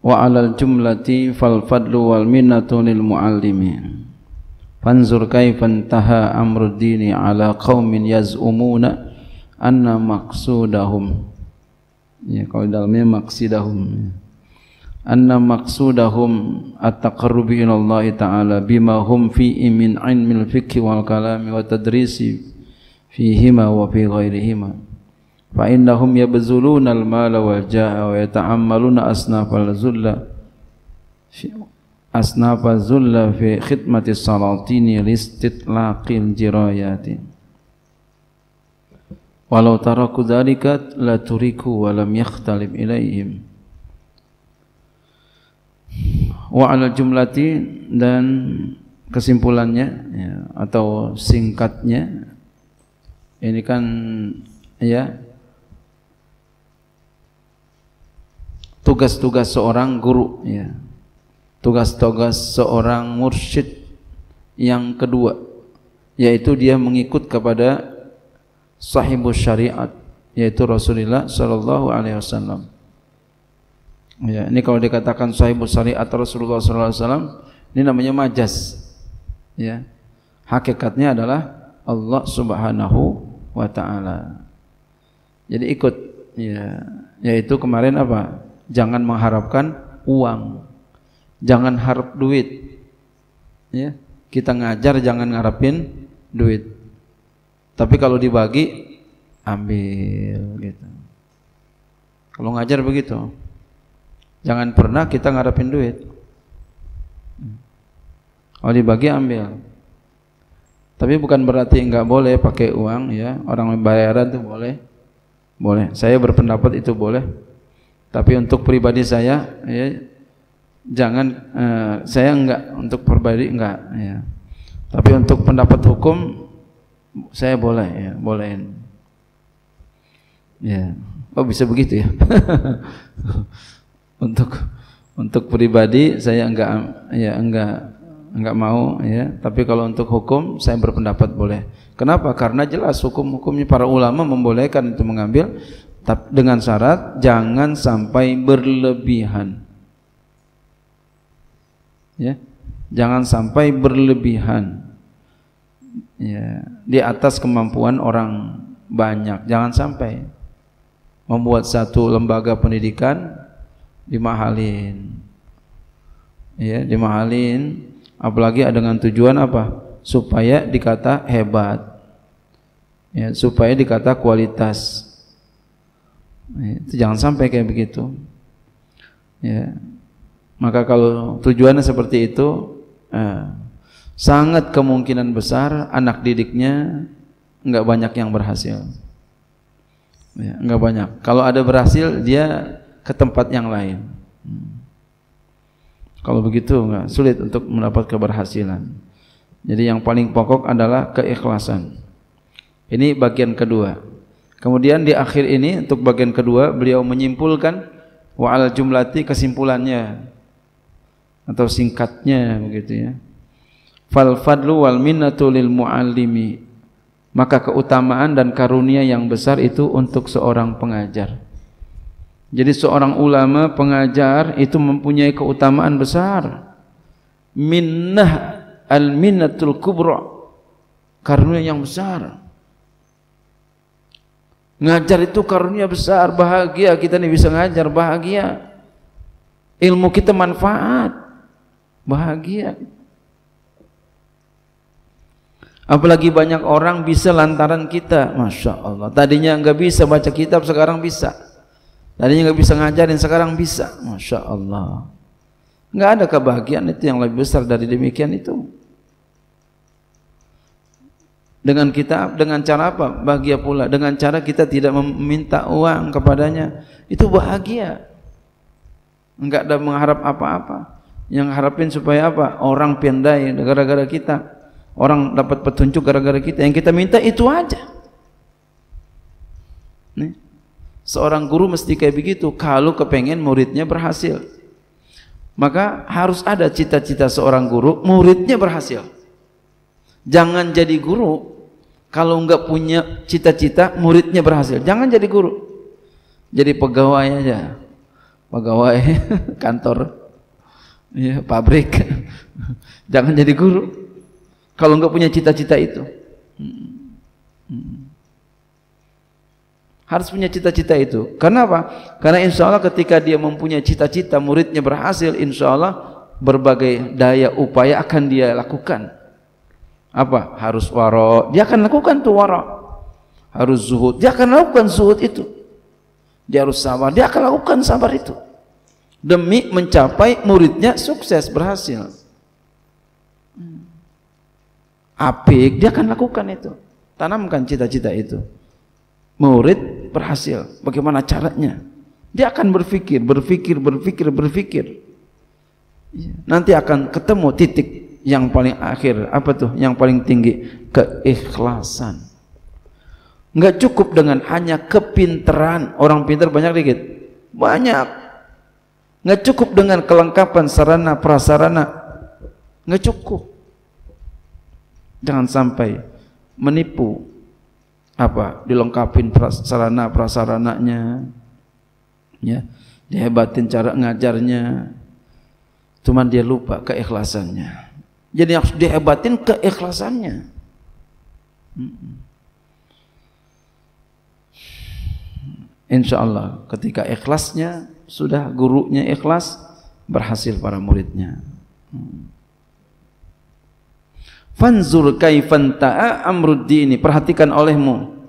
wa alal jumlati fal fadlu wal minnatu lil muallimin fanzur kaifan taha amruddini ala qaumin yaz'umuna anna maqsudahum ya kalau dalamnya maqsidahum anna maqsudahum at taqarrubu ila Allah taala bima hum fi min ilmil fiqh wal kalami wa tadrisi fihima wa fi ghairihima fa innahum yabzuluna al-mala wal jaha wa yata'ammaluna asnafal zulla asnafa zulla fi khidmati salatini listitlaqil jirayati walau taraku dzalika la turiku ilaihim wa ala jumlati dan kesimpulannya ya, atau singkatnya ini kan ya tugas-tugas seorang guru ya. Tugas-tugas seorang mursyid yang kedua yaitu dia mengikut kepada sahibus syariat yaitu Rasulullah sallallahu alaihi wasallam. Ya, ini kalau dikatakan sahibus syariat Rasulullah sallallahu alaihi wasallam ini namanya majas. Ya. Hakikatnya adalah Allah Subhanahu wa taala. Jadi ikut ya, yaitu kemarin apa? jangan mengharapkan uang jangan harap duit ya kita ngajar jangan ngarepin duit tapi kalau dibagi ambil gitu kalau ngajar begitu jangan pernah kita ngarepin duit kalau dibagi ambil tapi bukan berarti nggak boleh pakai uang ya orang membayaran itu boleh boleh saya berpendapat itu boleh tapi untuk pribadi saya, ya, jangan eh, saya enggak untuk pribadi enggak. Ya. Tapi untuk pendapat hukum saya boleh, ya, bolehin. Ya, oh bisa begitu ya. untuk untuk pribadi saya enggak ya enggak enggak mau ya tapi kalau untuk hukum saya berpendapat boleh kenapa karena jelas hukum-hukumnya para ulama membolehkan untuk mengambil dengan syarat jangan sampai berlebihan. Ya. Jangan sampai berlebihan. Ya, di atas kemampuan orang banyak. Jangan sampai membuat satu lembaga pendidikan dimahalin. Ya, dimahalin apalagi dengan tujuan apa? Supaya dikata hebat. Ya, supaya dikata kualitas itu jangan sampai kayak begitu. Ya. Maka kalau tujuannya seperti itu, eh, sangat kemungkinan besar anak didiknya nggak banyak yang berhasil. Ya, nggak banyak. Kalau ada berhasil, dia ke tempat yang lain. Hmm. Kalau begitu nggak sulit untuk mendapat keberhasilan. Jadi yang paling pokok adalah keikhlasan. Ini bagian kedua. Kemudian di akhir ini untuk bagian kedua beliau menyimpulkan wa al jumlati kesimpulannya atau singkatnya begitu ya. Fal fadlu wal minnatu lil muallimi. Maka keutamaan dan karunia yang besar itu untuk seorang pengajar. Jadi seorang ulama pengajar itu mempunyai keutamaan besar. Minnah al minnatul kubra. Karunia yang besar Ngajar itu karunia besar, bahagia kita nih bisa ngajar, bahagia. Ilmu kita manfaat, bahagia. Apalagi banyak orang bisa lantaran kita, masya Allah. Tadinya nggak bisa baca kitab, sekarang bisa. Tadinya nggak bisa ngajar dan sekarang bisa, masya Allah. Nggak ada kebahagiaan itu yang lebih besar dari demikian itu. Dengan kita dengan cara apa? Bahagia pula dengan cara kita tidak meminta uang kepadanya. Itu bahagia. Enggak ada mengharap apa-apa. Yang harapin supaya apa? Orang pindai gara-gara kita. Orang dapat petunjuk gara-gara kita. Yang kita minta itu aja. Nih. Seorang guru mesti kayak begitu kalau kepengen muridnya berhasil. Maka harus ada cita-cita seorang guru, muridnya berhasil. Jangan jadi guru kalau enggak punya cita-cita muridnya berhasil. Jangan jadi guru. Jadi pegawai aja. Pegawai kantor ya, pabrik. Jangan jadi guru kalau enggak punya cita-cita itu. Harus punya cita-cita itu. kenapa? Karena insya Allah ketika dia mempunyai cita-cita, muridnya berhasil, insya Allah berbagai daya upaya akan dia lakukan apa harus waro dia akan lakukan tuh waro harus zuhud dia akan lakukan zuhud itu dia harus sabar dia akan lakukan sabar itu demi mencapai muridnya sukses berhasil apik dia akan lakukan itu tanamkan cita-cita itu murid berhasil bagaimana caranya dia akan berpikir berpikir berpikir berpikir iya. nanti akan ketemu titik yang paling akhir apa tuh yang paling tinggi keikhlasan nggak cukup dengan hanya kepinteran orang pintar banyak dikit banyak nggak cukup dengan kelengkapan sarana prasarana nggak cukup jangan sampai menipu apa dilengkapin sarana prasarananya ya dihebatin cara ngajarnya cuman dia lupa keikhlasannya Jadi harus dihebatin keikhlasannya. Hmm. Insya Allah ketika ikhlasnya sudah gurunya ikhlas berhasil para muridnya. Hmm. Fanzur kaifan ta'a ini perhatikan olehmu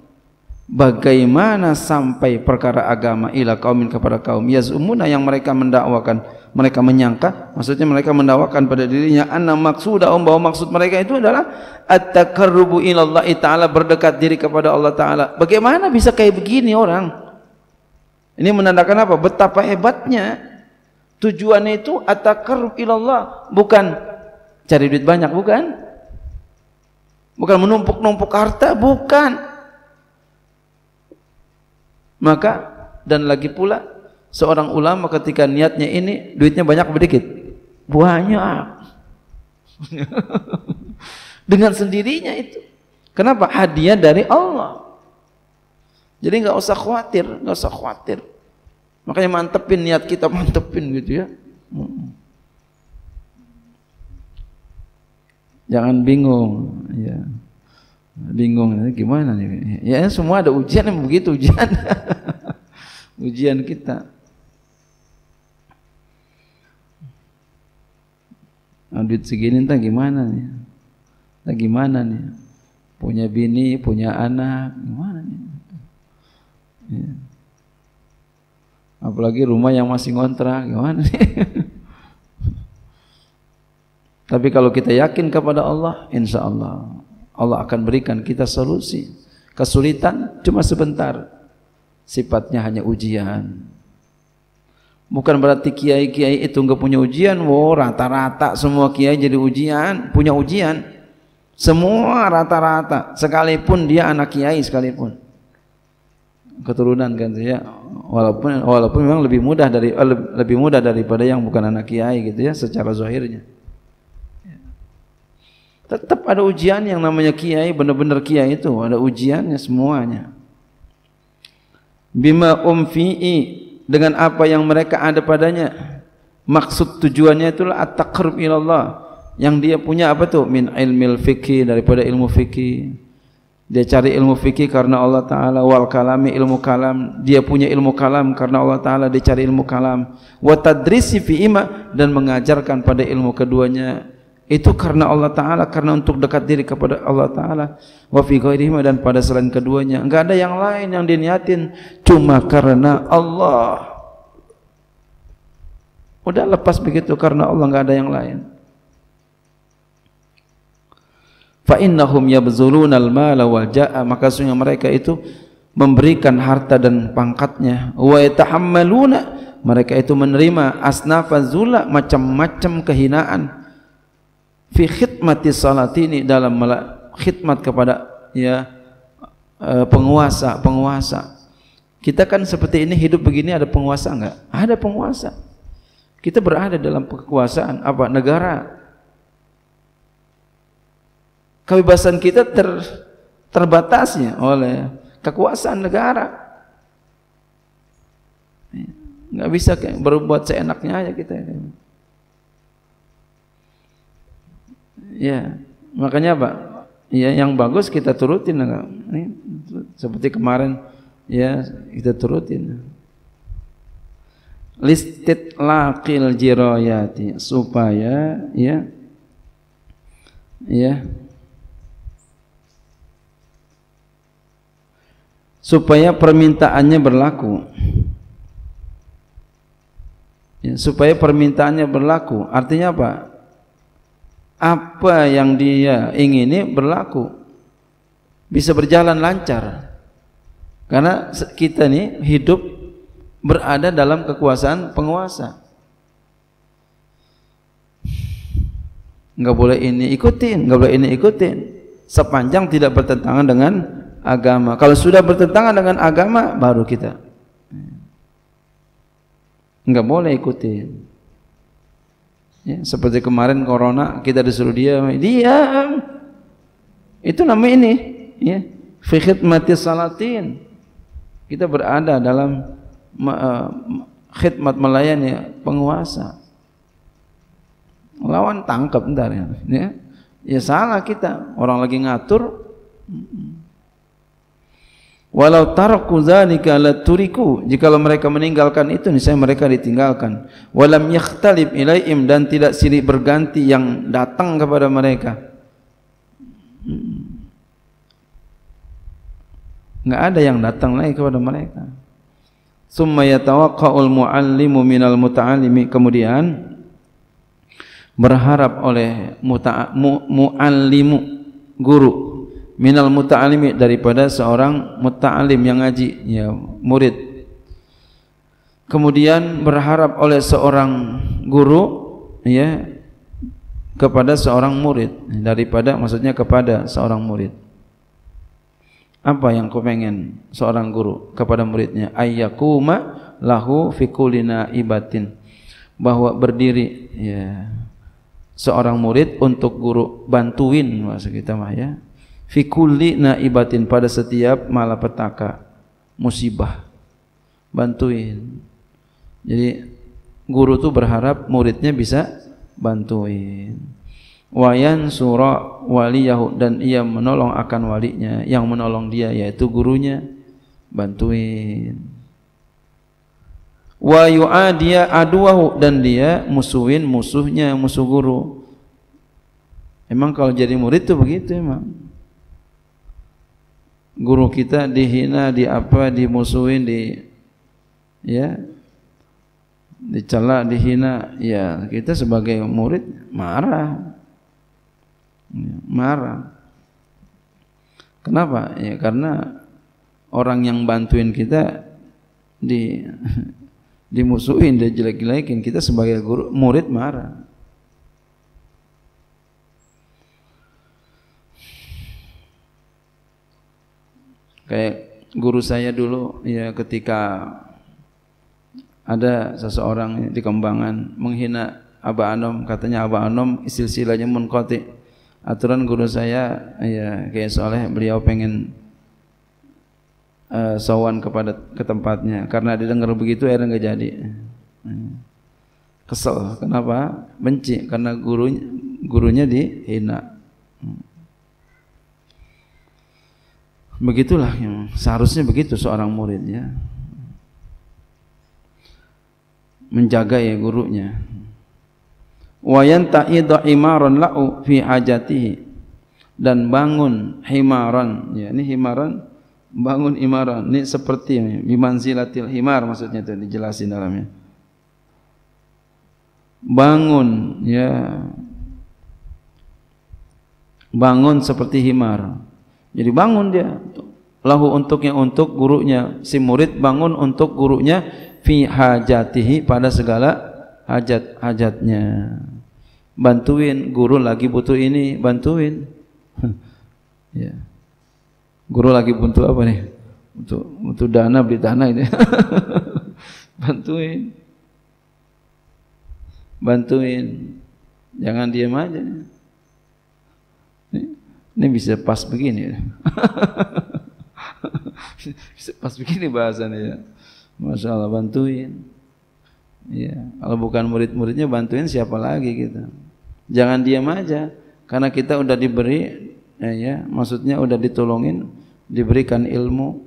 bagaimana sampai perkara agama ila kaumin kepada kaum yazumuna yang mereka mendakwakan mereka menyangka maksudnya mereka mendakwakan pada dirinya anna maksuda um oh, bahwa maksud mereka itu adalah at-taqarrubu ila Allah taala berdekat diri kepada Allah taala bagaimana bisa kayak begini orang ini menandakan apa betapa hebatnya tujuannya itu at-taqarrub bukan cari duit banyak bukan bukan menumpuk-numpuk harta bukan maka dan lagi pula seorang ulama ketika niatnya ini duitnya banyak sedikit banyak dengan sendirinya itu kenapa hadiah dari Allah jadi nggak usah khawatir nggak usah khawatir makanya mantepin niat kita mantepin gitu ya hmm. jangan bingung ya bingung eh, gimana nih ya semua ada ujian yang begitu ujian ujian kita nah, segini entah gimana nih entah gimana nih punya bini punya anak gimana nih ya. apalagi rumah yang masih ngontrak gimana nih tapi kalau kita yakin kepada Allah insya Allah Allah akan berikan kita solusi. Kesulitan cuma sebentar. Sifatnya hanya ujian. Bukan berarti kiai-kiai itu enggak punya ujian. Wow, rata-rata semua kiai jadi ujian, punya ujian. Semua rata-rata, sekalipun dia anak kiai sekalipun. Keturunan kan ya. Walaupun walaupun memang lebih mudah dari lebih mudah daripada yang bukan anak kiai gitu ya secara zahirnya. Tetap ada ujian yang namanya kiai, benar-benar kiai itu ada ujiannya semuanya. Bima umfi'i dengan apa yang mereka ada padanya. Maksud tujuannya itulah at-taqrub ila Yang dia punya apa tu? Min ilmil fikih daripada ilmu fikih. Dia cari ilmu fikih karena Allah Taala wal kalami ilmu kalam. Dia punya ilmu kalam karena Allah Taala dia cari ilmu kalam. Wa tadrisi fi ima dan mengajarkan pada ilmu keduanya itu karena Allah Ta'ala karena untuk dekat diri kepada Allah Ta'ala wa fi ghairihima dan pada selain keduanya enggak ada yang lain yang diniatin cuma karena Allah udah lepas begitu karena Allah enggak ada yang lain fa innahum yabzuluna al-mala wal ja'a maka sungguh mereka itu memberikan harta dan pangkatnya wa yatahammaluna mereka itu menerima asnafa zula macam-macam kehinaan fi khidmati ini dalam khidmat kepada ya eh, penguasa penguasa kita kan seperti ini hidup begini ada penguasa enggak ada penguasa kita berada dalam kekuasaan apa negara kebebasan kita ter, terbatasnya oleh kekuasaan negara nggak bisa berbuat seenaknya aja kita ini. Ya, makanya Pak, ya yang bagus kita turutin Ini, seperti kemarin ya kita turutin. Listit laqil jirayati supaya ya ya supaya permintaannya berlaku ya, supaya permintaannya berlaku artinya apa apa yang dia ingini berlaku bisa berjalan lancar karena kita nih hidup berada dalam kekuasaan penguasa nggak boleh ini ikuti nggak boleh ini ikuti sepanjang tidak bertentangan dengan agama kalau sudah bertentangan dengan agama baru kita nggak boleh ikuti Ya, seperti kemarin corona kita disuruh diam, diam. Itu nama ini, ya. Fi khidmati salatin. Kita berada dalam eh, khidmat melayani penguasa. Lawan tangkap ntar ya. Ya salah kita, orang lagi ngatur. Walau tarku zanika la turiku jika mereka meninggalkan itu niscaya mereka ditinggalkan. Walam yakhtalib ilaihim dan tidak siri berganti yang datang kepada mereka. Enggak hmm. ada yang datang lagi kepada mereka. Summa yatawaqqa'ul muallimu minal muta'allimi kemudian berharap oleh muta'a, mu, muallimu guru minal muta'alimi daripada seorang muta'alim yang ngaji ya murid kemudian berharap oleh seorang guru ya kepada seorang murid daripada maksudnya kepada seorang murid apa yang kau pengen seorang guru kepada muridnya ayyakuma lahu fikulina ibatin bahwa berdiri ya seorang murid untuk guru bantuin maksud kita mah ya fi kulli naibatin pada setiap malapetaka musibah bantuin jadi guru tuh berharap muridnya bisa bantuin wayan surah waliyahu dan ia menolong akan walinya yang menolong dia yaitu gurunya bantuin wa yu'adiya aduahu dan dia musuhin musuhnya musuh guru emang kalau jadi murid tuh begitu emang guru kita dihina, di apa, dimusuhin, di ya dicela, dihina, ya kita sebagai murid marah. Ya, marah. Kenapa? Ya karena orang yang bantuin kita di dimusuhin, dijelek-jelekin, kita sebagai guru murid marah. Kayak guru saya dulu ya ketika ada seseorang di Kembangan menghina Aba Anom, katanya Aba Anom silsilahnya munkoti Aturan guru saya ya kayak soleh beliau pengen uh, sowan kepada ke tempatnya karena didengar begitu akhirnya nggak jadi kesel kenapa benci karena gurunya gurunya dihina hmm. Begitulah yang seharusnya begitu seorang murid ya. Menjaga ya gurunya. wayan ta'idu imaron lau fi hajatihi dan bangun himaran ya ini himaran bangun imaran ini seperti bimanzilatil himar maksudnya itu dijelasin dalamnya bangun ya bangun seperti himar jadi bangun dia. Lahu untuknya untuk gurunya. Si murid bangun untuk gurunya fi hajatihi pada segala hajat hajatnya. Bantuin guru lagi butuh ini, bantuin. ya. Guru lagi butuh apa nih? Untuk butuh dana beli tanah ini. bantuin. Bantuin. Jangan diam aja. Nih. Ini bisa pas begini. bisa pas begini bahasanya. Ya. Masya Allah bantuin. Ya, kalau bukan murid-muridnya bantuin siapa lagi kita. Gitu. Jangan diam aja karena kita udah diberi ya, ya maksudnya udah ditolongin, diberikan ilmu.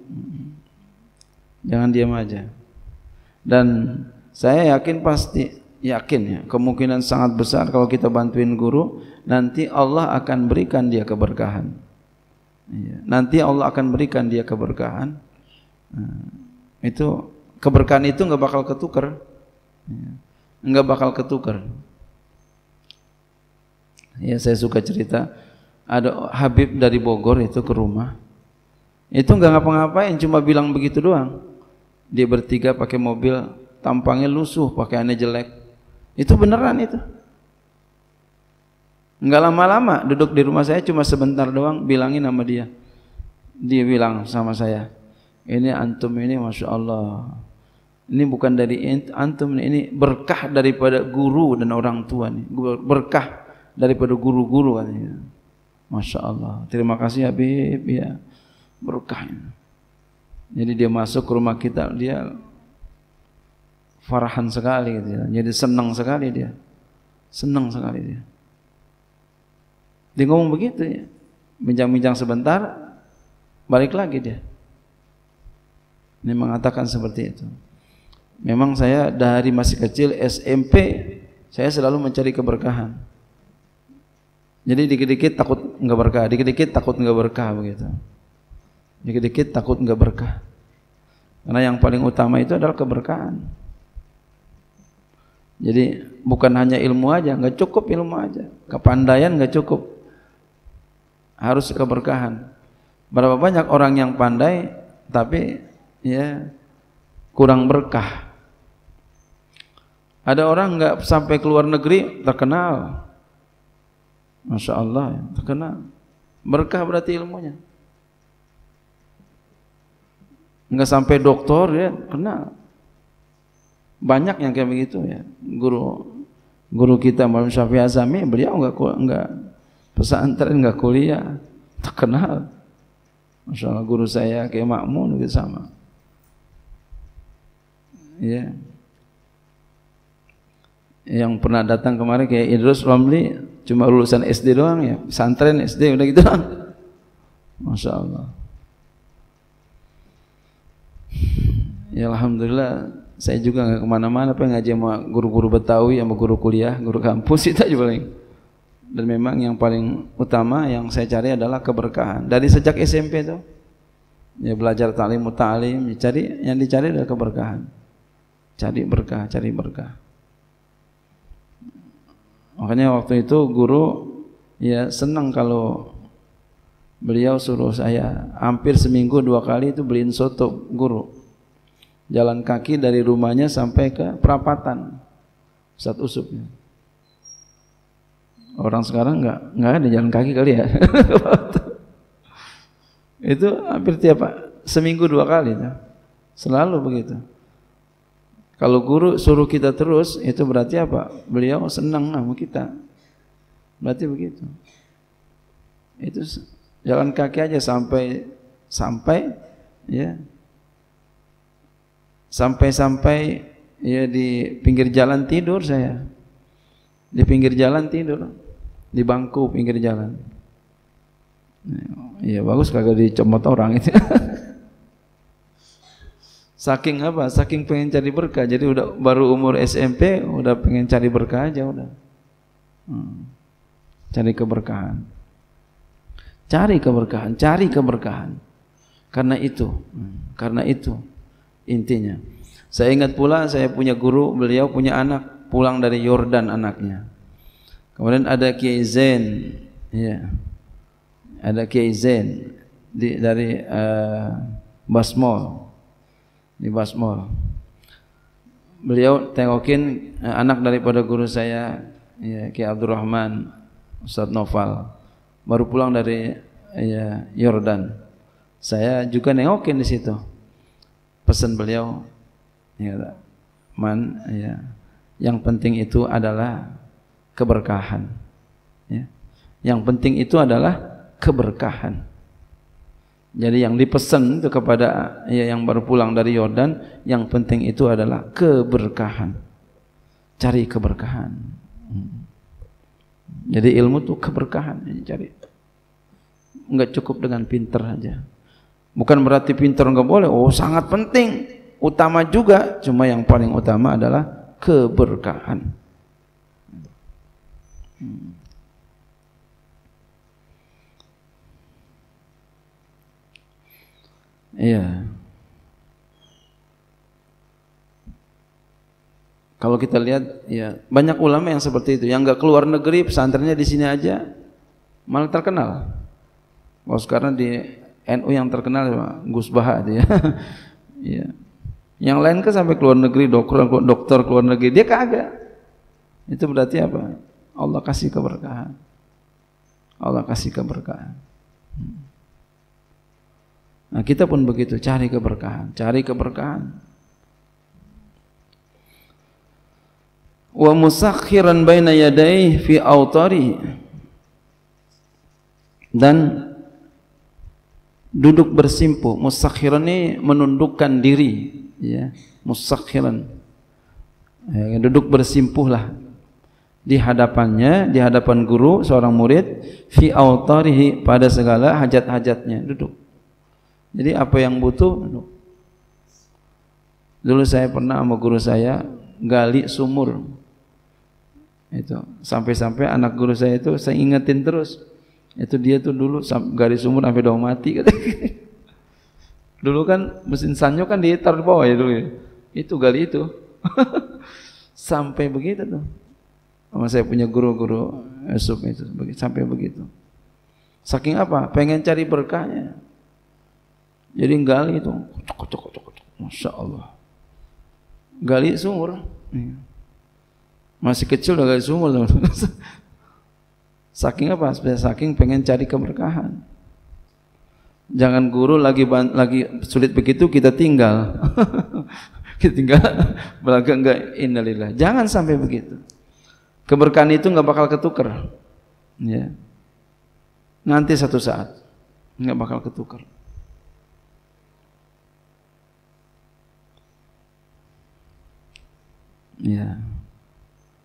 Jangan diam aja. Dan saya yakin pasti yakin ya, kemungkinan sangat besar kalau kita bantuin guru, nanti Allah akan berikan dia keberkahan. Iya. Nanti Allah akan berikan dia keberkahan. Nah, itu keberkahan itu nggak bakal ketuker, iya. nggak bakal ketuker. Ya saya suka cerita ada Habib dari Bogor itu ke rumah. Itu nggak ngapa-ngapain, cuma bilang begitu doang. Dia bertiga pakai mobil, tampangnya lusuh, pakaiannya jelek. Itu beneran itu. Enggak lama-lama duduk di rumah saya cuma sebentar doang bilangin sama dia. Dia bilang sama saya, ini antum ini masya Allah. Ini bukan dari antum ini berkah daripada guru dan orang tua nih. Berkah daripada guru-guru Masya Allah. Terima kasih Habib ya. Berkah. Jadi dia masuk ke rumah kita, dia farahan sekali gitu ya. Jadi senang sekali dia. Senang sekali dia. Dia ngomong begitu ya. Minjam-minjam sebentar balik lagi dia. Ini mengatakan seperti itu. Memang saya dari masih kecil SMP saya selalu mencari keberkahan. Jadi dikit-dikit takut nggak berkah, dikit-dikit takut nggak berkah begitu. Dikit-dikit takut nggak berkah. Karena yang paling utama itu adalah keberkahan. Jadi bukan hanya ilmu aja, nggak cukup ilmu aja. Kepandaian nggak cukup. Harus keberkahan. Berapa banyak orang yang pandai tapi ya kurang berkah. Ada orang nggak sampai ke luar negeri terkenal. Masya Allah, ya, terkenal. Berkah berarti ilmunya. Nggak sampai doktor ya, kenal banyak yang kayak begitu ya guru guru kita Maulana Syafi'i Azami beliau enggak enggak pesantren enggak kuliah terkenal Masya Allah guru saya kayak makmun gitu sama ya yang pernah datang kemarin kayak Idrus Romli cuma lulusan SD doang ya pesantren SD udah gitu doang Masya Allah ya Alhamdulillah saya juga nggak kemana-mana, pengen ngaji sama guru-guru Betawi, sama guru kuliah, guru kampus itu aja paling. Dan memang yang paling utama yang saya cari adalah keberkahan. Dari sejak SMP itu, ya belajar taklim mutalim, ya cari yang dicari adalah keberkahan. Cari berkah, cari berkah. Makanya waktu itu guru ya senang kalau beliau suruh saya hampir seminggu dua kali itu beliin soto guru jalan kaki dari rumahnya sampai ke perapatan saat usupnya orang sekarang nggak nggak ada jalan kaki kali ya itu hampir tiap seminggu dua kali ya. selalu begitu kalau guru suruh kita terus itu berarti apa beliau senang sama kita berarti begitu itu jalan kaki aja sampai sampai ya Sampai-sampai ya di pinggir jalan tidur saya. Di pinggir jalan tidur, di bangku pinggir jalan. ya bagus kagak dicomot orang itu. Saking apa? Saking pengen cari berkah. Jadi udah baru umur SMP udah pengen cari berkah aja udah. Hmm. Cari keberkahan. Cari keberkahan, cari keberkahan. Karena itu, hmm. karena itu intinya. Saya ingat pula saya punya guru, beliau punya anak pulang dari Yordan anaknya. Kemudian ada Kiai Zain, ya. Ada Kiai Zain di, dari uh, Basmol. Di Basmol. Beliau tengokin uh, anak daripada guru saya, ya Kiai Rahman Ustaz Noval baru pulang dari ya Yordan. Saya juga nengokin di situ. pesan beliau ya man ya yang penting itu adalah keberkahan ya yang penting itu adalah keberkahan jadi yang dipesan itu kepada ya, yang baru pulang dari Yordan, yang penting itu adalah keberkahan. Cari keberkahan. Hmm. Jadi ilmu itu keberkahan yang cari. Enggak cukup dengan pinter aja. Bukan berarti pintar nggak boleh. Oh, sangat penting. Utama juga. Cuma yang paling utama adalah keberkahan. Hmm. Iya. Kalau kita lihat ya banyak ulama yang seperti itu, yang nggak keluar negeri, pesantrennya di sini aja malah terkenal. Oh, karena di NU yang terkenal Gus Baha itu ya. Iya. Yang lain ke kan sampai keluar negeri dokter dokter keluar negeri dia kagak. Itu berarti apa? Allah kasih keberkahan. Allah kasih keberkahan. Nah, kita pun begitu cari keberkahan, cari keberkahan. Wa musakhiran baina yadayhi fi autari dan duduk bersimpu musakhiran ini menundukkan diri ya musakhiran ya, duduk bersimpuhlah di hadapannya di hadapan guru seorang murid fi autarihi pada segala hajat-hajatnya duduk jadi apa yang butuh duduk dulu saya pernah sama guru saya gali sumur itu sampai-sampai anak guru saya itu saya ingetin terus itu dia tuh dulu garis umur sampai udah mati Dulu kan mesin sanyo kan taruh di bawah ya dulu ya. Itu gali itu. sampai begitu tuh. Sama saya punya guru-guru esok itu sampai begitu. Saking apa? Pengen cari berkahnya. Jadi gali itu. Masya Allah. Gali sumur. Iya. Masih kecil udah gali sumur. Saking apa? Saking pengen cari keberkahan. Jangan guru lagi lagi sulit begitu kita tinggal. kita tinggal belaga enggak innalillah. Jangan sampai begitu. Keberkahan itu enggak bakal ketukar. Ya. Nanti satu saat enggak bakal ketukar. Ya.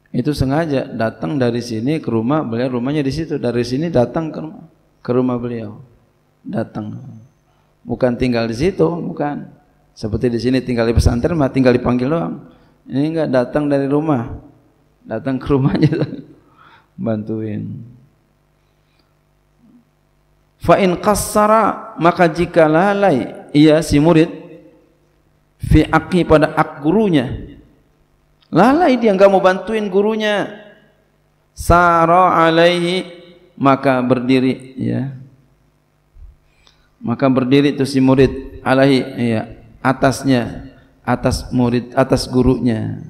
Itu sengaja datang dari sini ke rumah beliau, rumahnya di situ. Dari sini datang ke rumah, ke rumah beliau. Datang. Bukan tinggal di situ, bukan. Seperti di sini tinggal di pesantren mah tinggal dipanggil doang. Ini enggak datang dari rumah. Datang ke rumahnya bantuin. Fa in qassara maka jika lalai ia si murid fi aqi pada ak Lalai dia nggak mau bantuin gurunya. Saro alaihi maka berdiri ya. Maka berdiri itu si murid alaihi ya atasnya atas murid atas gurunya.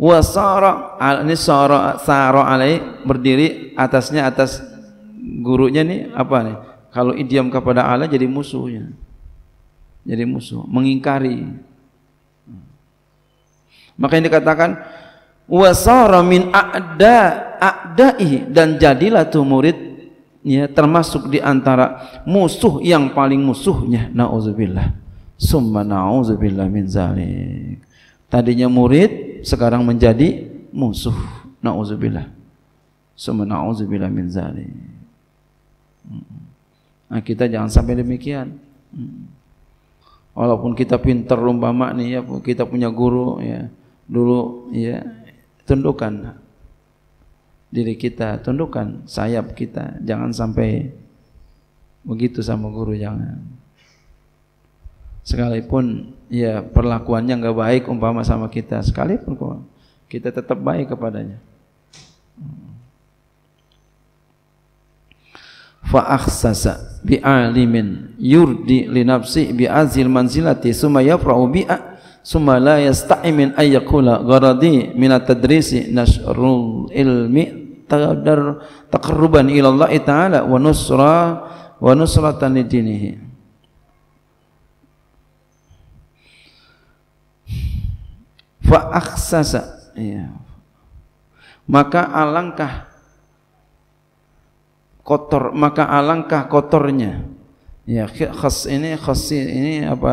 Wa sara ini sara sara alaihi berdiri atasnya atas gurunya nih apa nih? Kalau idiom kepada Allah jadi musuhnya. Jadi musuh, mengingkari Makanya dikatakan wasara min a'da a'daihi dan jadilah tuh murid ya termasuk di antara musuh yang paling musuhnya nauzubillah summa nauzubillah min zalik tadinya murid sekarang menjadi musuh nauzubillah summa nauzubillah min zalik nah kita jangan sampai demikian walaupun kita pinter umpama nih ya kita punya guru ya dulu ya tundukkan diri kita, tundukkan sayap kita. Jangan sampai begitu sama guru jangan. Sekalipun ya perlakuannya nggak baik umpama sama kita, sekalipun kok kita tetap baik kepadanya. Fa'akhsasa alimin yurdi li nafsi azil manzilati summa yafra'u bi summa la yasta'i min ayyakula gharadi minat tadrisi nasrul ilmi tadar taqarruban ilallah taala wa nusra wa nusratan lidinihi fa akhsasa ya. maka alangkah kotor maka alangkah kotornya ya khas ini khas ini apa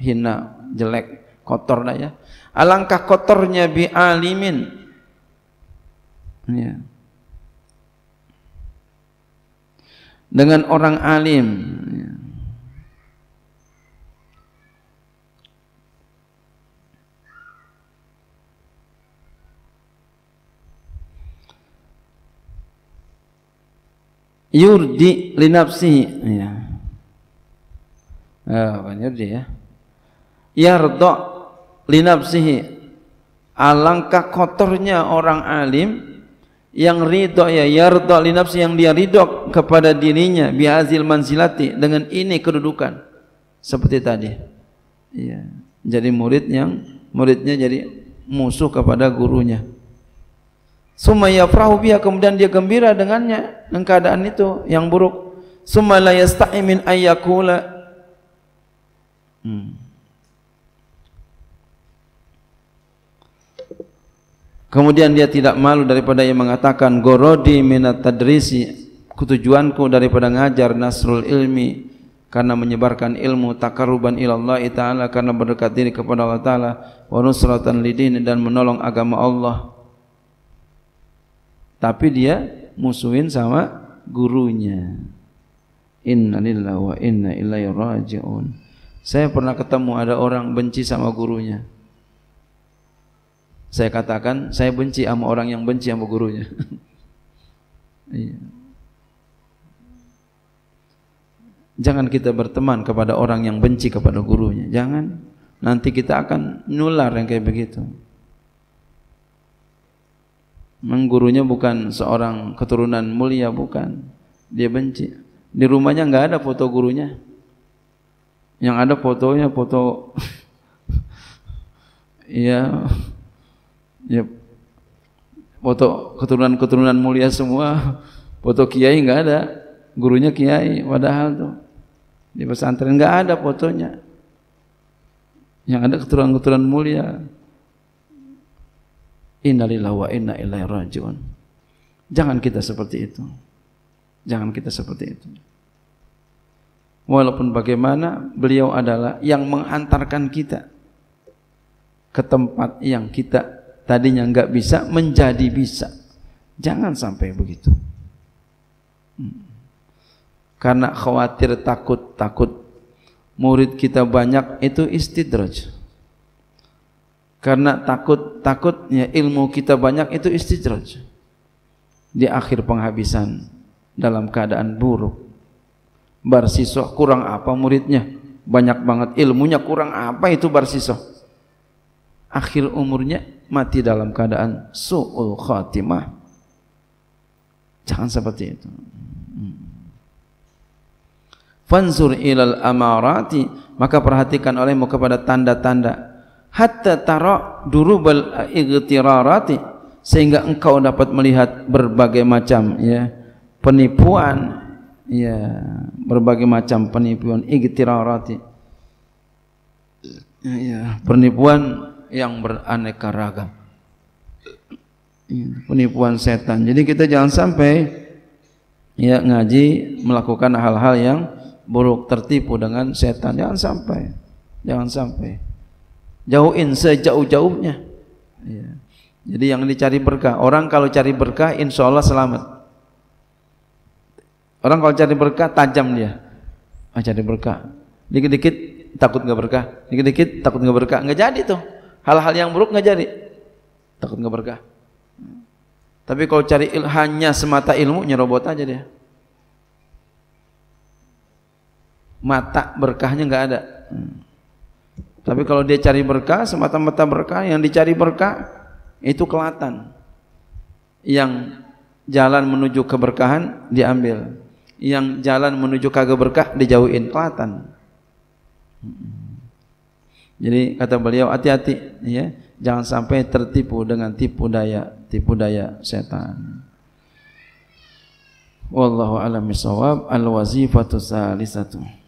hina jelek kotor lah ya alangkah kotornya bi alimin ya. dengan orang alim ya. yurdi linapsi ya. Oh, yurdi ya. Yardo linafsihi alangkah kotornya orang alim yang ridho ya yardha linafsi yang dia ridho kepada dirinya bi azil manzilati dengan ini kedudukan seperti tadi ya jadi murid yang muridnya jadi musuh kepada gurunya summa yafrahu biha kemudian dia gembira dengannya dengan keadaan itu yang buruk summa la yasta'i ayyakula Kemudian dia tidak malu daripada yang mengatakan gorodi minat tadrisi kutujuanku daripada mengajar nasrul ilmi karena menyebarkan ilmu takaruban ilallah itaala karena berdekat diri kepada Allah ta'ala wa lidin dan menolong agama Allah tapi dia musuhin sama gurunya inna lillahi wa inna ilaihi raji'un saya pernah ketemu ada orang benci sama gurunya Saya katakan, saya benci sama orang yang benci sama gurunya. Iya. Jangan kita berteman kepada orang yang benci kepada gurunya. Jangan. Nanti kita akan nular yang kayak begitu. Menggurunya bukan seorang keturunan mulia, bukan. Dia benci. Di rumahnya nggak ada foto gurunya. Yang ada fotonya foto, ya ya foto keturunan-keturunan mulia semua foto kiai nggak ada gurunya kiai padahal tuh di pesantren nggak ada fotonya yang ada keturunan-keturunan mulia innalillahi wa inna ilaihi rajiun jangan kita seperti itu jangan kita seperti itu walaupun bagaimana beliau adalah yang menghantarkan kita ke tempat yang kita tadinya nggak bisa menjadi bisa. Jangan sampai begitu. Hmm. Karena khawatir takut takut murid kita banyak itu istidraj. Karena takut takutnya ilmu kita banyak itu istidraj. Di akhir penghabisan dalam keadaan buruk. Bar siswa kurang apa muridnya? Banyak banget ilmunya kurang apa itu bar siswa? akhir umurnya mati dalam keadaan su'ul khatimah. Jangan seperti itu. Hmm. Fanzur ilal amarati maka perhatikan olehmu kepada tanda-tanda hatta tara durubal igtirarati sehingga engkau dapat melihat berbagai macam ya penipuan ya berbagai macam penipuan igtirarati ya, ya penipuan yang beraneka ragam. Iya, penipuan setan. Jadi kita jangan sampai ya ngaji melakukan hal-hal yang buruk tertipu dengan setan. Jangan sampai. Jangan sampai. Jauhin sejauh-jauhnya. Ya. Jadi yang dicari berkah. Orang kalau cari berkah insya Allah selamat. Orang kalau cari berkah tajam dia. Ah, cari berkah. Dikit-dikit takut nggak berkah. Dikit-dikit takut nggak berkah. Nggak jadi tuh. Hal-hal yang buruk nggak jadi. Takut nggak berkah. Tapi kalau cari il hanya semata ilmu, nyerobot aja dia. Mata berkahnya nggak ada. Tapi kalau dia cari berkah, semata-mata berkah, yang dicari berkah itu kelatan. Yang jalan menuju keberkahan diambil. Yang jalan menuju kagak berkah dijauhin kelatan. Hmm. Jadi kata beliau hati-hati ya, jangan sampai tertipu dengan tipu daya, tipu daya setan. Wallahu a'lam bishawab al-wazifatu salisatu.